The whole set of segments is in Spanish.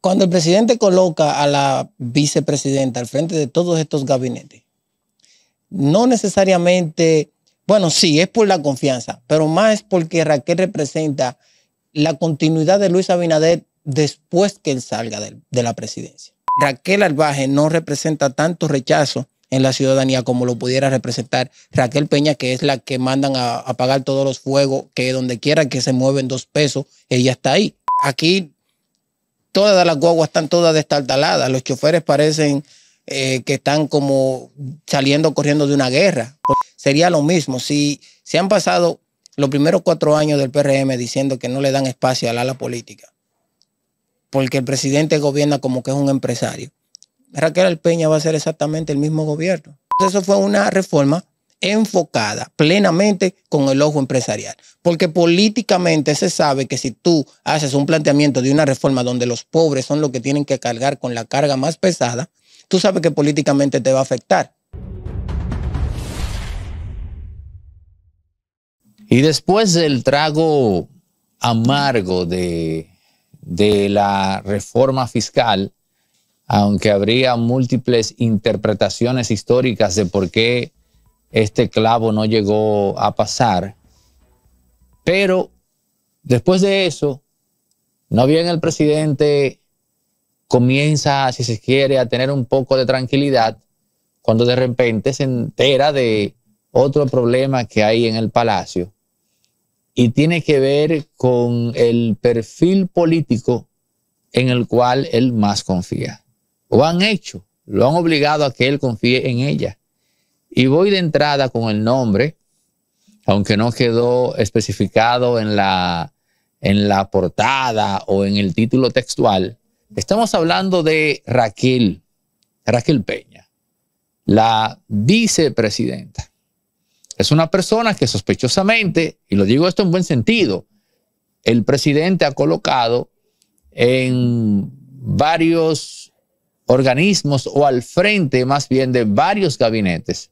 Cuando el presidente coloca a la vicepresidenta al frente de todos estos gabinetes, no necesariamente, bueno, sí, es por la confianza, pero más porque Raquel representa la continuidad de Luis Abinader después que él salga de, la presidencia. Raquel Albaje no representa tanto rechazo en la ciudadanía como lo pudiera representar Raquel Peña, que es la que mandan a apagar todos los fuegos, que donde quiera que se mueven dos pesos, ella está ahí. Aquí todas las guaguas están todas destartaladas. Los choferes parecen eh, que están como saliendo corriendo de una guerra. Sería lo mismo si se han pasado los primeros cuatro años del PRM diciendo que no le dan espacio al ala política, porque el presidente gobierna como que es un empresario. Raquel Alpeña va a ser exactamente el mismo gobierno. Eso fue una reforma enfocada plenamente con el ojo empresarial. Porque políticamente se sabe que si tú haces un planteamiento de una reforma donde los pobres son los que tienen que cargar con la carga más pesada, tú sabes que políticamente te va a afectar. Y después del trago amargo de, de la reforma fiscal, aunque habría múltiples interpretaciones históricas de por qué este clavo no llegó a pasar. Pero después de eso, no bien el presidente comienza, si se quiere, a tener un poco de tranquilidad, cuando de repente se entera de otro problema que hay en el palacio y tiene que ver con el perfil político en el cual él más confía. Lo han hecho, lo han obligado a que él confíe en ella. Y voy de entrada con el nombre, aunque no quedó especificado en la, en la portada o en el título textual. Estamos hablando de Raquel, Raquel Peña, la vicepresidenta. Es una persona que sospechosamente, y lo digo esto en buen sentido, el presidente ha colocado en varios organismos o al frente más bien de varios gabinetes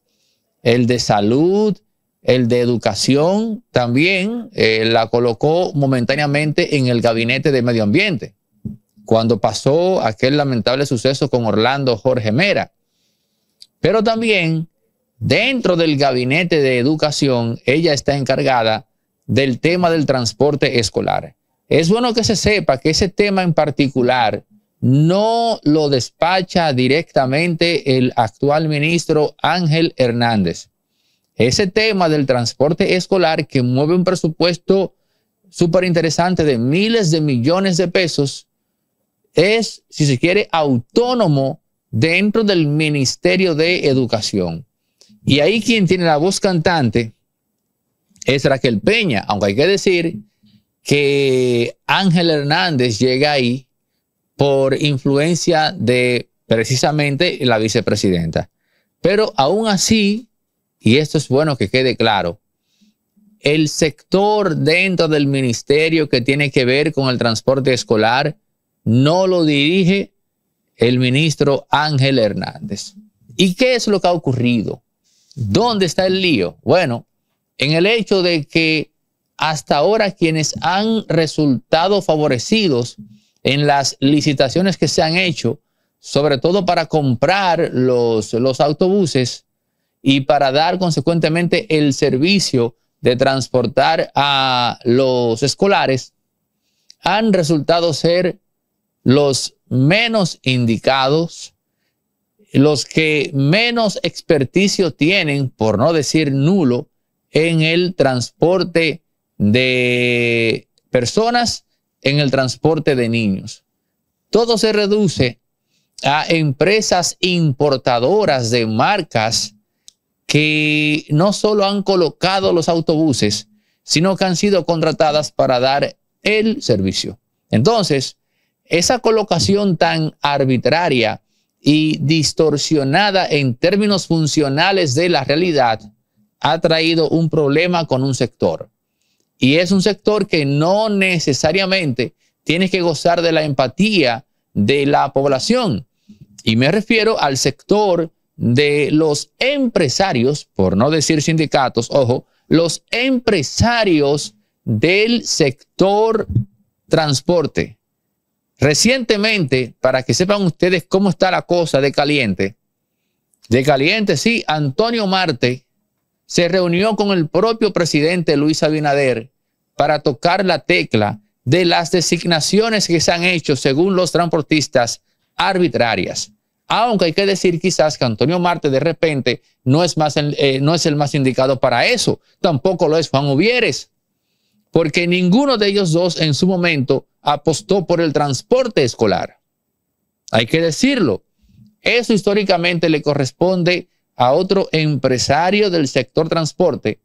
el de salud, el de educación, también eh, la colocó momentáneamente en el gabinete de medio ambiente, cuando pasó aquel lamentable suceso con Orlando Jorge Mera. Pero también dentro del gabinete de educación, ella está encargada del tema del transporte escolar. Es bueno que se sepa que ese tema en particular no lo despacha directamente el actual ministro Ángel Hernández. Ese tema del transporte escolar que mueve un presupuesto súper interesante de miles de millones de pesos es, si se quiere, autónomo dentro del Ministerio de Educación. Y ahí quien tiene la voz cantante es Raquel Peña, aunque hay que decir que Ángel Hernández llega ahí por influencia de precisamente la vicepresidenta. Pero aún así, y esto es bueno que quede claro, el sector dentro del ministerio que tiene que ver con el transporte escolar no lo dirige el ministro Ángel Hernández. ¿Y qué es lo que ha ocurrido? ¿Dónde está el lío? Bueno, en el hecho de que hasta ahora quienes han resultado favorecidos en las licitaciones que se han hecho, sobre todo para comprar los, autobuses y para dar consecuentemente el servicio de transportar a los escolares, han resultado ser los menos indicados, los que menos experticio tienen, por no decir nulo, en el transporte de personas en el transporte de niños. Todo se reduce a empresas importadoras de marcas que no solo han colocado los autobuses, sino que han sido contratadas para dar el servicio. Entonces, esa colocación tan arbitraria y distorsionada en términos funcionales de la realidad ha traído un problema con un sector. Y es un sector que no necesariamente tiene que gozar de la empatía de la población. Y me refiero al sector de los empresarios, por no decir sindicatos, ojo, los empresarios del sector transporte. Recientemente, para que sepan ustedes cómo está la cosa de caliente, de caliente, sí, Antonio Marte, se reunió con el propio presidente Luis Abinader para tocar la tecla de las designaciones que se han hecho, según los transportistas, arbitrarias. Aunque hay que decir quizás que Antonio Marte de repente no es, más el, eh, no es el más indicado para eso, tampoco lo es Juan Uvieres, porque ninguno de ellos dos en su momento apostó por el transporte escolar. Hay que decirlo, eso históricamente le corresponde a otro empresario del sector transporte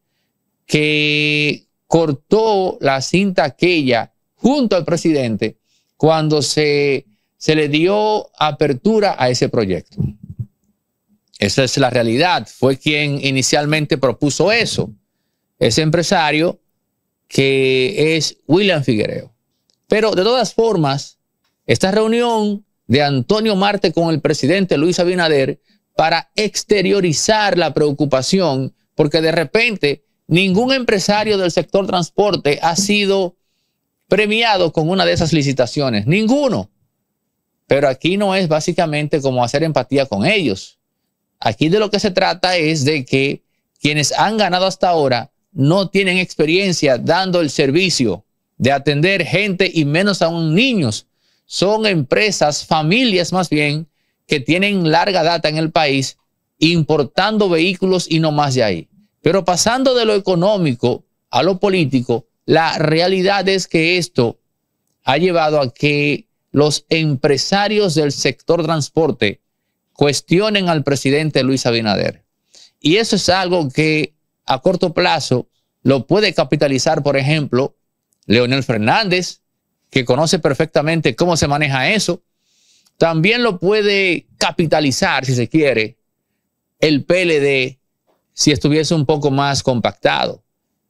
que cortó la cinta aquella junto al presidente cuando se, se le dio apertura a ese proyecto. Esa es la realidad. Fue quien inicialmente propuso eso. Ese empresario que es William Figuereo. Pero de todas formas, esta reunión de Antonio Marte con el presidente Luis Abinader para exteriorizar la preocupación, porque de repente ningún empresario del sector transporte ha sido premiado con una de esas licitaciones, ninguno. Pero aquí no es básicamente como hacer empatía con ellos. Aquí de lo que se trata es de que quienes han ganado hasta ahora no tienen experiencia dando el servicio de atender gente y menos aún niños. Son empresas, familias más bien, que tienen larga data en el país, importando vehículos y no más de ahí. Pero pasando de lo económico a lo político, la realidad es que esto ha llevado a que los empresarios del sector transporte cuestionen al presidente Luis Abinader. Y eso es algo que a corto plazo lo puede capitalizar, por ejemplo, Leonel Fernández, que conoce perfectamente cómo se maneja eso, también lo puede capitalizar, si se quiere, el PLD si estuviese un poco más compactado.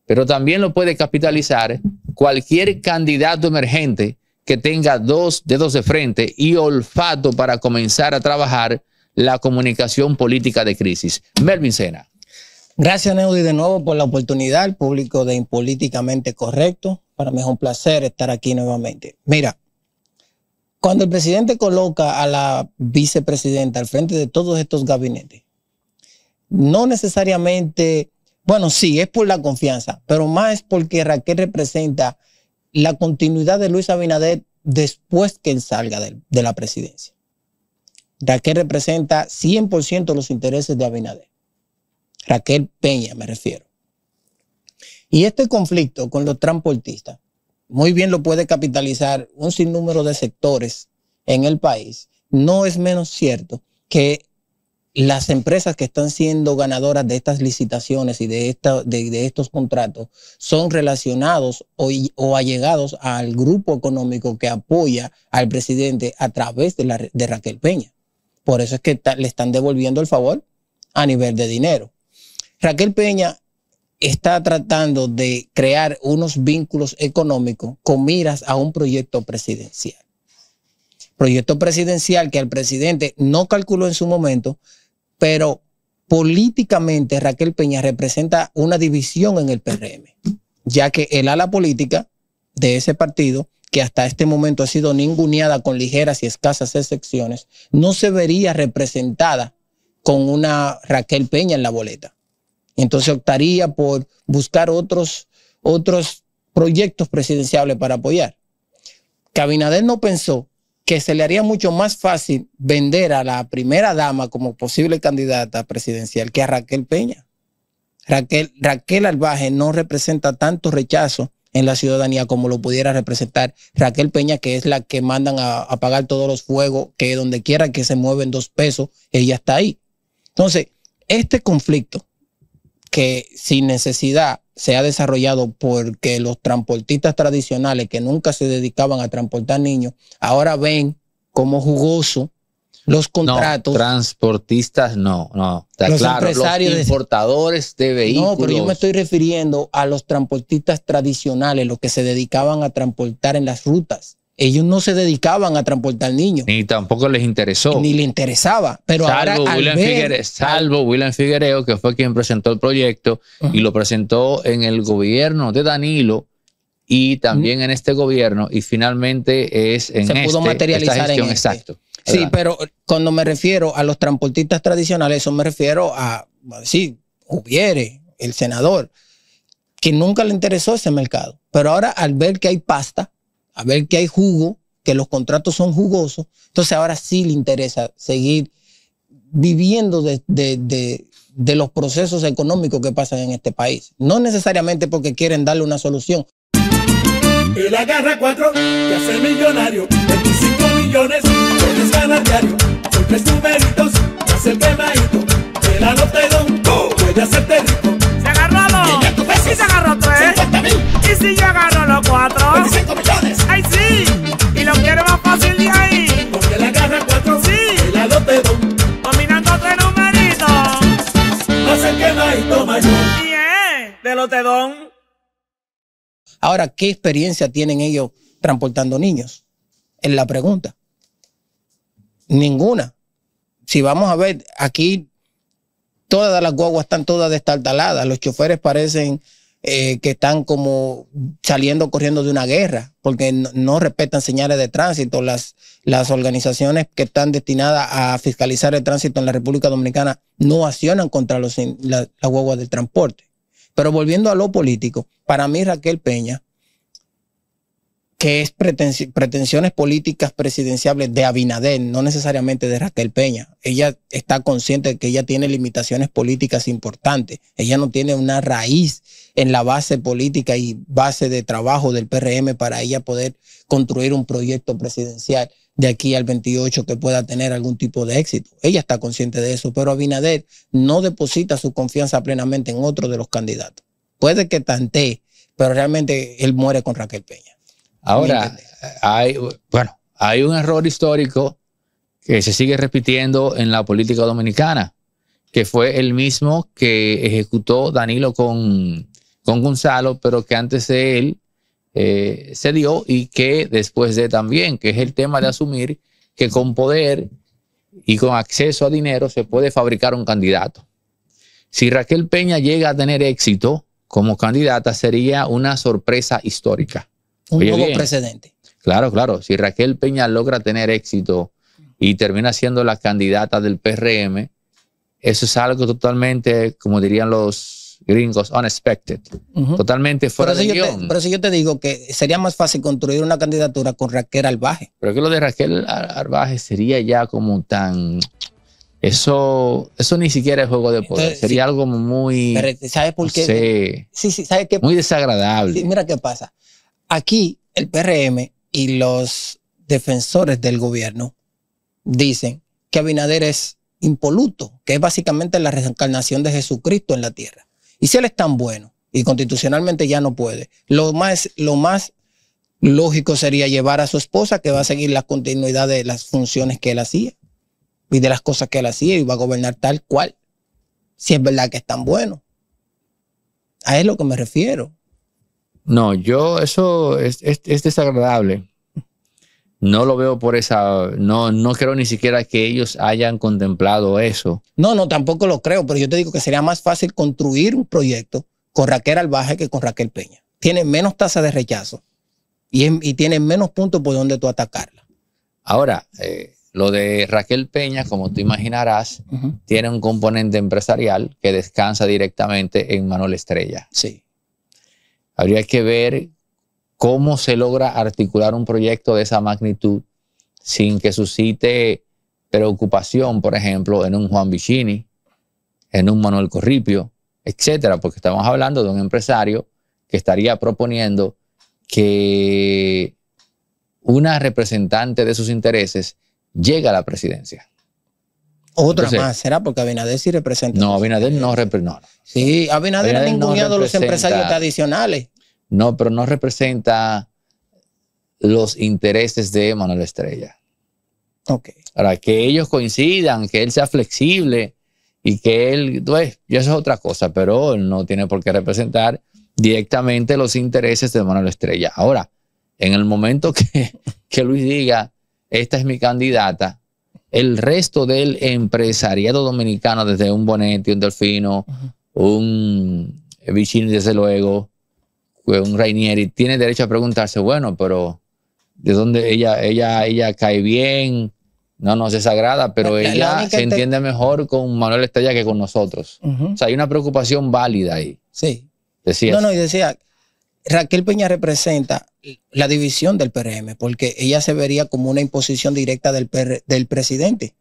Pero también lo puede capitalizar cualquier candidato emergente que tenga dos dedos de frente y olfato para comenzar a trabajar la comunicación política de crisis. Melvin Sena. Gracias, Neudi, de nuevo por la oportunidad, al público de Impolíticamente Correcto. Para mí es un placer estar aquí nuevamente. Mira, cuando el presidente coloca a la vicepresidenta al frente de todos estos gabinetes, no necesariamente, bueno, sí, es por la confianza, pero más es porque Raquel representa la continuidad de Luis Abinader después que él salga de, de la presidencia. Raquel representa 100% los intereses de Abinader. Raquel Peña me refiero. Y este conflicto con los transportistas muy bien lo puede capitalizar un sinnúmero de sectores en el país, no es menos cierto que las empresas que están siendo ganadoras de estas licitaciones y de, estos contratos son relacionados o, allegados al grupo económico que apoya al presidente a través de, la, Raquel Peña. Por eso es que le están devolviendo el favor a nivel de dinero. Raquel Peña está tratando de crear unos vínculos económicos con miras a un proyecto presidencial. Proyecto presidencial que el presidente no calculó en su momento, pero políticamente Raquel Peña representa una división en el PRM, ya que el ala política de ese partido, que hasta este momento ha sido ninguneada con ligeras y escasas excepciones, no se vería representada con una Raquel Peña en la boleta. Entonces optaría por buscar otros, otros proyectos presidenciales para apoyar. Cabinader no pensó que se le haría mucho más fácil vender a la primera dama como posible candidata presidencial que a Raquel Peña. Raquel, Raquel Albaje no representa tanto rechazo en la ciudadanía como lo pudiera representar Raquel Peña, que es la que mandan a apagar todos los fuegos, que donde quiera que se mueven dos pesos, ella está ahí. Entonces, este conflicto que sin necesidad se ha desarrollado porque los transportistas tradicionales que nunca se dedicaban a transportar niños, ahora ven como jugoso los contratos. No, transportistas no, no. los empresarios los importadores de vehículos. No, pero yo me estoy refiriendo a los transportistas tradicionales, los que se dedicaban a transportar en las rutas ellos no se dedicaban a transportar niños. Ni tampoco les interesó. Ni le interesaba. Pero salvo ahora, William, ver, salvo William Figuereo, que fue quien presentó el proyecto y lo presentó en el gobierno de Danilo y también en este gobierno y finalmente es en se pudo este, materializar en este. exacto. Sí, pero cuando me refiero a los transportistas tradicionales, eso me refiero a, sí, Hubiere, el senador, que nunca le interesó ese mercado. Pero ahora al ver que hay pasta, a ver que hay jugo, que los contratos son jugosos, entonces ahora sí le interesa seguir viviendo de, de, de, de los procesos económicos que pasan en este país. No necesariamente porque quieren darle una solución. Él agarra cuatro y hace millonario. 25 millones, puedes gana diario. Son tres numeritos, hace el quemadito. que la nota y puede hacerte rico. Se agarró dos. Y se agarró tres. ¿Y si yo agarro los cuatro? 25 millones. ¡Ay, sí! Y lo quiero más fácil de ahí. Porque la agarra cuatro. Sí. Y la lote tres numeritos. Hace el quemadito mayor. Bien, de lotedón. Ahora, ¿qué experiencia tienen ellos transportando niños? Es la pregunta. Ninguna. Si vamos a ver, aquí todas las guaguas están todas destartaladas. Los choferes parecen eh, que están como saliendo corriendo de una guerra, porque no, respetan señales de tránsito. Las, las organizaciones que están destinadas a fiscalizar el tránsito en la República Dominicana no accionan contra los, la, la del transporte. Pero volviendo a lo político, para mí Raquel Peña, que es pretensiones políticas presidenciables de Abinader, no necesariamente de Raquel Peña. Ella está consciente de que ella tiene limitaciones políticas importantes. Ella no tiene una raíz en la base política y base de trabajo del PRM para ella poder construir un proyecto presidencial de aquí al 28 que pueda tener algún tipo de éxito. Ella está consciente de eso, pero Abinader no deposita su confianza plenamente en otro de los candidatos. Puede que tantee, pero realmente él muere con Raquel Peña. Ahora, hay, bueno, hay un error histórico que se sigue repitiendo en la política dominicana, que fue el mismo que ejecutó Danilo con, con Gonzalo, pero que antes de él eh, se dio y que después de también, que es el tema de asumir que con poder y con acceso a dinero se puede fabricar un candidato. Si Raquel Peña llega a tener éxito como candidata, sería una sorpresa histórica. Un nuevo precedente. Claro, claro. Si Raquel Peña logra tener éxito y termina siendo la candidata del PRM, eso es algo totalmente, como dirían los gringos, unexpected, totalmente fuera de guión. pero Pero yo te digo que sería más fácil construir una candidatura con Raquel Arbaje. Pero que lo de Raquel Arbaje sería ya como tan... Eso, eso ni siquiera es juego de poder. sería algo muy... ¿Sabes por qué? sí, sí, ¿sabes qué? Muy desagradable. mira qué pasa. Aquí el PRM y los defensores del gobierno dicen que Abinader es impoluto, que es básicamente la reencarnación de Jesucristo en la tierra. Y si él es tan bueno y constitucionalmente ya no puede, lo más, lo más lógico sería llevar a su esposa que va a seguir la continuidad de las funciones que él hacía y de las cosas que él hacía y va a gobernar tal cual, si es verdad que es tan bueno. A es lo que me refiero. No, yo, eso es desagradable. No lo veo por esa, no, no creo ni siquiera que ellos hayan contemplado eso. No, no, tampoco lo creo, pero yo te digo que sería más fácil construir un proyecto con Raquel Albaje que con Raquel Peña. Tiene menos tasa de rechazo y, y tiene menos puntos por donde tú atacarla. Ahora, eh, lo de Raquel Peña, como tú imaginarás, tiene un componente empresarial que descansa directamente en Manuel Estrella. Sí. Habría que ver ¿Cómo se logra articular un proyecto de esa magnitud sin que suscite preocupación, por ejemplo, en un Juan Vicini, en un Manuel Corripio, etcétera? Porque estamos hablando de un empresario que estaría proponiendo que una representante de sus intereses llegue a la presidencia. Otra más, será porque Abinader sí representa. No, Abinader no representa. Sí, Abinader, ha engañado a los empresarios tradicionales. No, pero no representa los intereses de Manuel Estrella. Ok. Para que ellos coincidan, que él sea flexible y que él, pues, eso es otra cosa, pero él no tiene por qué representar directamente los intereses de Manuel Estrella. Ahora, en el momento que, Luis diga, esta es mi candidata, el resto del empresariado dominicano, desde un Bonetti, un Delfino, un Vicini, desde luego, pues, un Rainieri tiene derecho a preguntarse, bueno, pero ¿de dónde ella, ella, ella cae bien? No nos desagrada, pero ella se entiende mejor con Manuel Estrella que con nosotros. O sea, hay una preocupación válida ahí. Sí. Decía. No, no, y decía, Raquel Peña representa la división del PRM, porque ella se vería como una imposición directa del, del presidente.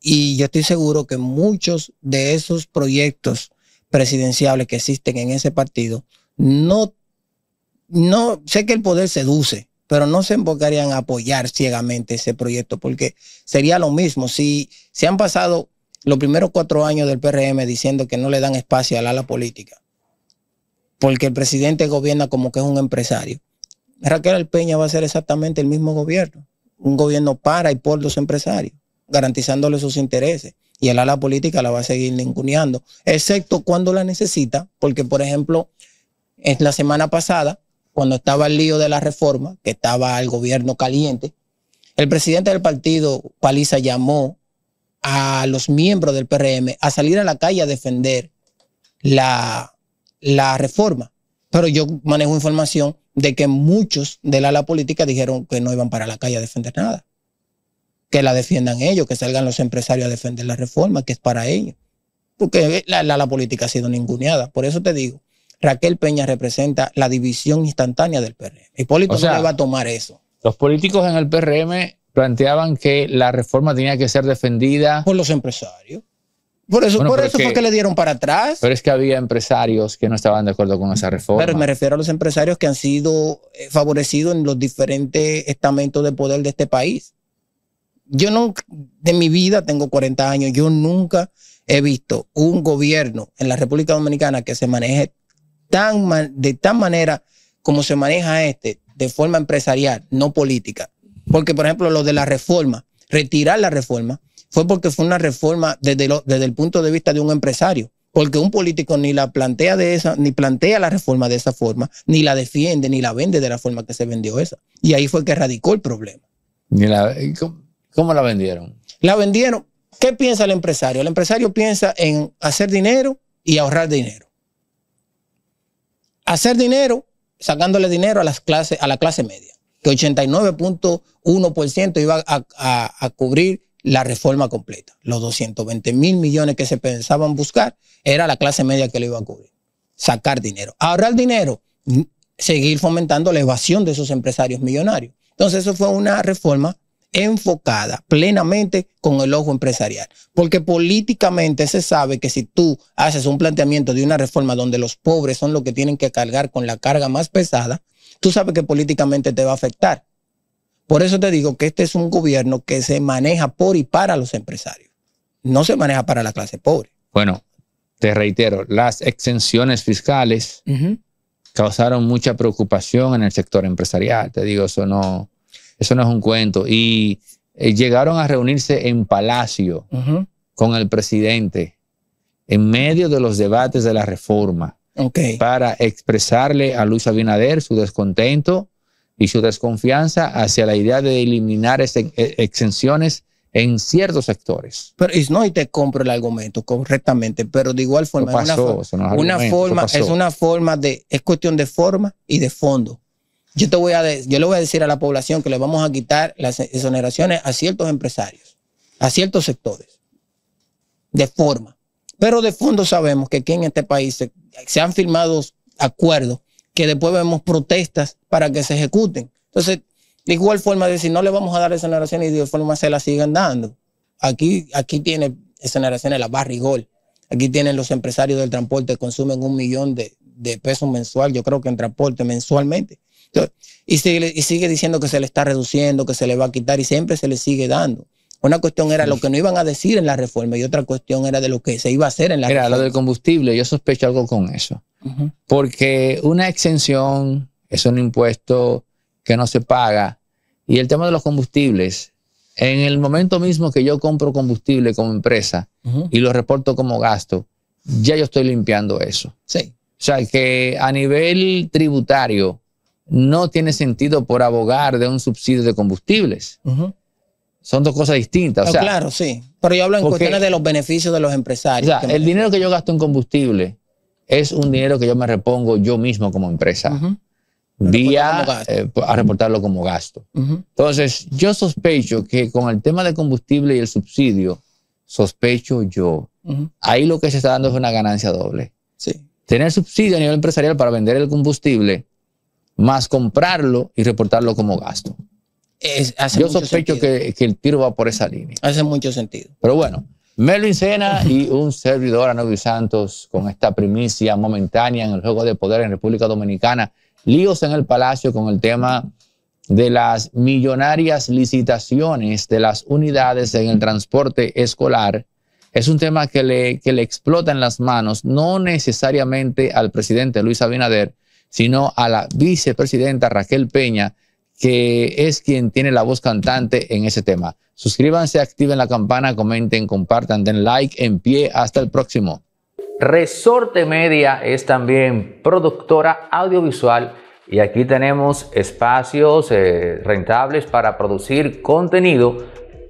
Y yo estoy seguro que muchos de esos proyectos presidenciales que existen en ese partido no no sé que el poder seduce, pero no se enfocarían a apoyar ciegamente ese proyecto, porque sería lo mismo. Si se han pasado los primeros cuatro años del PRM diciendo que no le dan espacio al ala política, porque el presidente gobierna como que es un empresario. Raquel Alpeña va a ser exactamente el mismo gobierno, un gobierno para y por los empresarios, garantizándole sus intereses. Y el ala política la va a seguir ninguneando, excepto cuando la necesita, porque por ejemplo, en la semana pasada cuando estaba el lío de la reforma, que estaba el gobierno caliente, el presidente del partido, Paliza, llamó a los miembros del PRM a salir a la calle a defender la, reforma. Pero yo manejo información de que muchos del ala política dijeron que no iban para la calle a defender nada. Que la defiendan ellos, que salgan los empresarios a defender la reforma, que es para ellos. Porque la, la, la política ha sido ninguneada. Por eso te digo, Raquel Peña representa la división instantánea del PRM. Hipólito se no va a tomar eso. Los políticos en el PRM planteaban que la reforma tenía que ser defendida por los empresarios. Por eso, fue que le dieron para atrás. Pero es que había empresarios que no estaban de acuerdo con esa reforma. Pero me refiero a los empresarios que han sido eh, favorecidos en los diferentes estamentos de poder de este país. Yo nunca, de mi vida, tengo 40 años, yo nunca he visto un gobierno en la República Dominicana que se maneje de tal manera como se maneja este, de forma empresarial, no política. Porque, por ejemplo, lo de la reforma, retirar la reforma, fue porque fue una reforma desde, desde el punto de vista de un empresario. Porque un político ni la plantea de esa, ni plantea la reforma de esa forma, ni la defiende, ni la vende de la forma que se vendió esa. Y ahí fue que radicó el problema. la, cómo la vendieron? La vendieron. ¿Qué piensa el empresario? El empresario piensa en hacer dinero y ahorrar dinero hacer dinero sacándole dinero a, las clases, a la clase media, que 89.1% iba a, a, a, cubrir la reforma completa. Los 220 mil millones que se pensaban buscar era la clase media que lo iba a cubrir. Sacar dinero. Ahorrar dinero, seguir fomentando la evasión de esos empresarios millonarios. Entonces eso fue una reforma enfocada plenamente con el ojo empresarial. Porque políticamente se sabe que si tú haces un planteamiento de una reforma donde los pobres son los que tienen que cargar con la carga más pesada, tú sabes que políticamente te va a afectar. Por eso te digo que este es un gobierno que se maneja por y para los empresarios. No se maneja para la clase pobre. Bueno, te reitero, las exenciones fiscales causaron mucha preocupación en el sector empresarial. Te digo, eso no, eso no es un cuento. Y eh, llegaron a reunirse en Palacio con el presidente en medio de los debates de la reforma para expresarle a Luis Abinader su descontento y su desconfianza hacia la idea de eliminar este, eh, exenciones en ciertos sectores. Pero no, y te compro el argumento correctamente, pero de igual forma, una forma es una forma de, es cuestión de forma y de fondo. Yo, te voy a yo le voy a decir a la población que le vamos a quitar las exoneraciones a ciertos empresarios, a ciertos sectores, de forma. Pero de fondo sabemos que aquí en este país se, han firmado acuerdos que después vemos protestas para que se ejecuten. Entonces, de igual forma decir, no le vamos a dar exoneraciones y de igual forma se las siguen dando. Aquí, aquí tiene exoneraciones la barrigol. Aquí tienen los empresarios del transporte, consumen un millón de, de pesos mensual, yo creo que en transporte mensualmente. Y sigue, diciendo que se le está reduciendo, que se le va a quitar y siempre se le sigue dando. Una cuestión era lo que no iban a decir en la reforma y otra cuestión era de lo que se iba a hacer en la Mira, lo del combustible, yo sospecho algo con eso. Porque una exención es un impuesto que no se paga. Y el tema de los combustibles, en el momento mismo que yo compro combustible como empresa y lo reporto como gasto, ya yo estoy limpiando eso. Sí. O sea que a nivel tributario, no tiene sentido por abogar de un subsidio de combustibles. Son dos cosas distintas. claro, sí. Pero yo hablo en cuestiones de los beneficios de los empresarios. el dinero que yo gasto en combustible es un dinero que yo me repongo yo mismo como empresa. Vía eh, a reportarlo como gasto. Entonces, yo sospecho que con el tema de combustible y el subsidio, sospecho yo, ahí lo que se está dando es una ganancia doble. Sí. Tener subsidio a nivel empresarial para vender el combustible más comprarlo y reportarlo como gasto. Es, Yo sospecho que, el tiro va por esa línea. Hace mucho sentido. Pero bueno, Melvin Sena y un servidor, Anovi Santos, con esta primicia momentánea en el juego de poder en República Dominicana. Líos en el Palacio con el tema de las millonarias licitaciones de las unidades en el transporte escolar. Es un tema que le, que le explota en las manos, no necesariamente al presidente Luis Abinader, sino a la vicepresidenta Raquel Peña, que es quien tiene la voz cantante en ese tema. Suscríbanse, activen la campana, comenten, compartan, den like, en pie, hasta el próximo. Resorte Media es también productora audiovisual y aquí tenemos espacios eh, rentables para producir contenido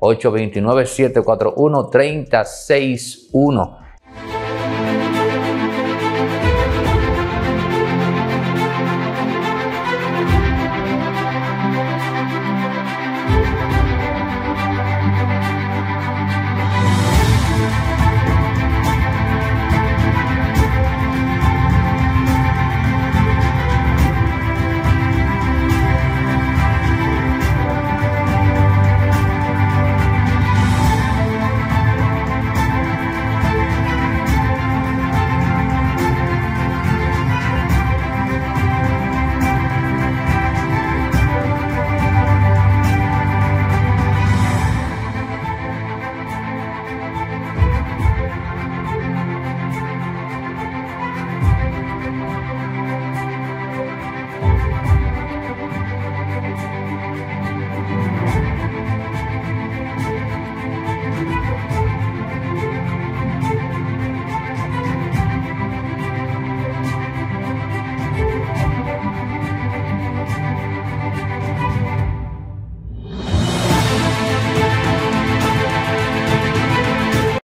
829-741-3061.